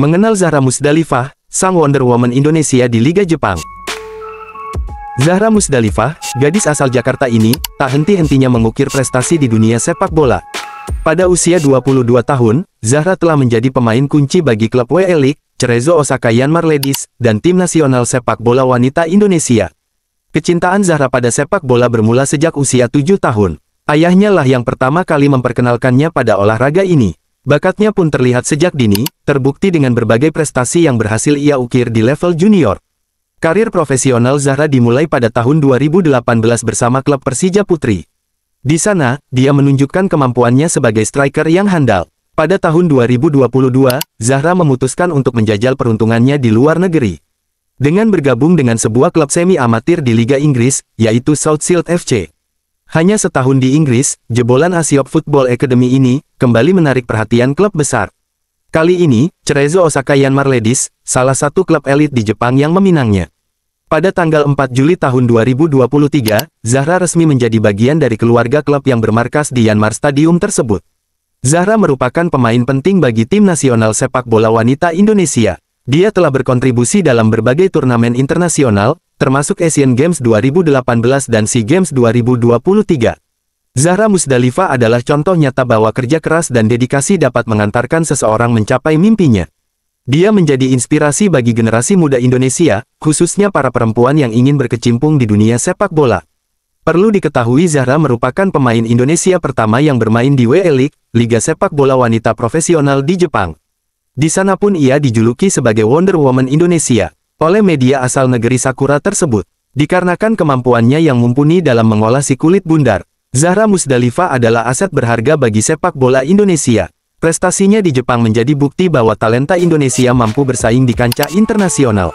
Mengenal Zahra Musdalifah, sang Wonder Woman Indonesia di Liga Jepang. Zahra Musdalifah, gadis asal Jakarta ini, tak henti-hentinya mengukir prestasi di dunia sepak bola. Pada usia 22 tahun, Zahra telah menjadi pemain kunci bagi klub WL League, Cerezo Osaka Yanmar Ladies, dan tim nasional sepak bola wanita Indonesia. Kecintaan Zahra pada sepak bola bermula sejak usia 7 tahun. Ayahnya lah yang pertama kali memperkenalkannya pada olahraga ini. Bakatnya pun terlihat sejak dini, terbukti dengan berbagai prestasi yang berhasil ia ukir di level junior. Karir profesional Zahra dimulai pada tahun 2018 bersama klub Persija Putri. Di sana, dia menunjukkan kemampuannya sebagai striker yang handal. Pada tahun 2022, Zahra memutuskan untuk menjajal peruntungannya di luar negeri. Dengan bergabung dengan sebuah klub semi amatir di Liga Inggris, yaitu South Shield FC. Hanya setahun di Inggris, jebolan Asiop Football Academy ini kembali menarik perhatian klub besar. Kali ini, Cerezo Osaka Yanmar Ladies, salah satu klub elit di Jepang yang meminangnya. Pada tanggal 4 Juli tahun 2023, Zahra resmi menjadi bagian dari keluarga klub yang bermarkas di Yanmar Stadium tersebut. Zahra merupakan pemain penting bagi tim nasional sepak bola wanita Indonesia. Dia telah berkontribusi dalam berbagai turnamen internasional, termasuk Asian Games 2018 dan SEA Games 2023. Zahra Musdalifah adalah contoh nyata bahwa kerja keras dan dedikasi dapat mengantarkan seseorang mencapai mimpinya. Dia menjadi inspirasi bagi generasi muda Indonesia, khususnya para perempuan yang ingin berkecimpung di dunia sepak bola. Perlu diketahui Zahra merupakan pemain Indonesia pertama yang bermain di WL e League, Liga Sepak Bola Wanita Profesional di Jepang. Di sana pun ia dijuluki sebagai Wonder Woman Indonesia oleh media asal negeri Sakura tersebut. Dikarenakan kemampuannya yang mumpuni dalam mengolah si kulit bundar, Zahra Musdalifah adalah aset berharga bagi sepak bola Indonesia. Prestasinya di Jepang menjadi bukti bahwa talenta Indonesia mampu bersaing di kancah internasional.